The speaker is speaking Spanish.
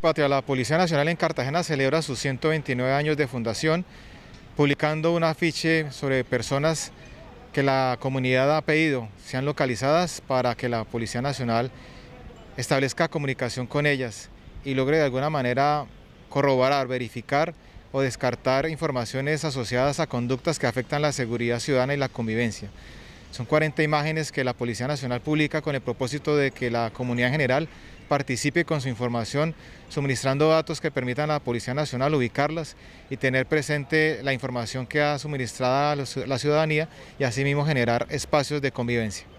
Patria, la Policía Nacional en Cartagena celebra sus 129 años de fundación, publicando un afiche sobre personas que la comunidad ha pedido sean localizadas para que la Policía Nacional establezca comunicación con ellas y logre de alguna manera corroborar, verificar o descartar informaciones asociadas a conductas que afectan la seguridad ciudadana y la convivencia. Son 40 imágenes que la Policía Nacional publica con el propósito de que la comunidad en general participe con su información suministrando datos que permitan a la Policía Nacional ubicarlas y tener presente la información que ha suministrada la ciudadanía y asimismo generar espacios de convivencia.